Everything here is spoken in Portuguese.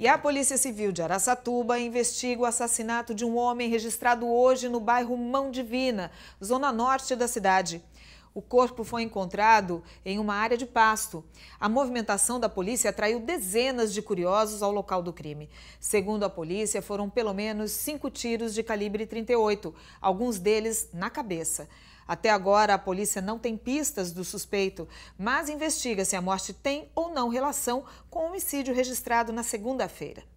E a Polícia Civil de Araçatuba investiga o assassinato de um homem registrado hoje no bairro Mão Divina, zona norte da cidade. O corpo foi encontrado em uma área de pasto. A movimentação da polícia atraiu dezenas de curiosos ao local do crime. Segundo a polícia, foram pelo menos cinco tiros de calibre 38, alguns deles na cabeça. Até agora, a polícia não tem pistas do suspeito, mas investiga se a morte tem ou não relação com o homicídio registrado na segunda-feira.